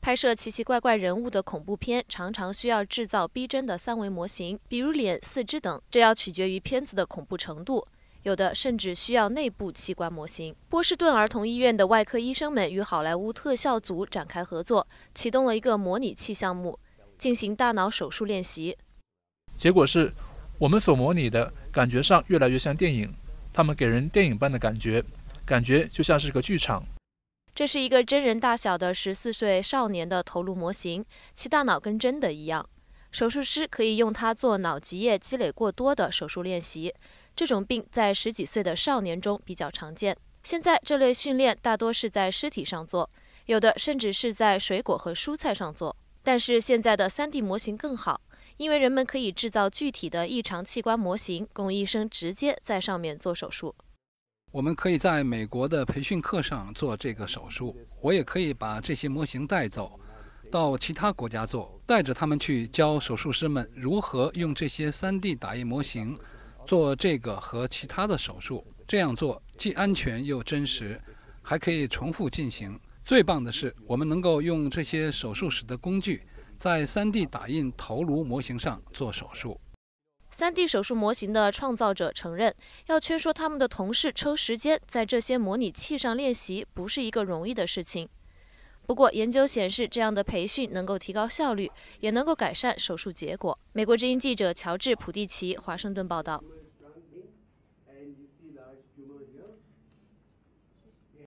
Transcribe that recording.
拍摄奇奇怪怪人物的恐怖片，常常需要制造逼真的三维模型，比如脸、四肢等。这要取决于片子的恐怖程度，有的甚至需要内部器官模型。波士顿儿童医院的外科医生们与好莱坞特效组展开合作，启动了一个模拟器项目，进行大脑手术练习。结果是我们所模拟的感觉上越来越像电影，他们给人电影般的感觉，感觉就像是个剧场。这是一个真人大小的十四岁少年的头颅模型，其大脑跟真的一样。手术师可以用它做脑脊液积累过多的手术练习。这种病在十几岁的少年中比较常见。现在这类训练大多是在尸体上做，有的甚至是在水果和蔬菜上做。但是现在的 3D 模型更好，因为人们可以制造具体的异常器官模型，供医生直接在上面做手术。我们可以在美国的培训课上做这个手术，我也可以把这些模型带走，到其他国家做，带着他们去教手术师们如何用这些 3D 打印模型做这个和其他的手术。这样做既安全又真实，还可以重复进行。最棒的是，我们能够用这些手术室的工具在 3D 打印头颅模型上做手术。3D 手术模型的创造者承认，要劝说他们的同事抽时间在这些模拟器上练习，不是一个容易的事情。不过，研究显示，这样的培训能够提高效率，也能够改善手术结果。美国之音记者乔治·普蒂奇，华盛顿报道。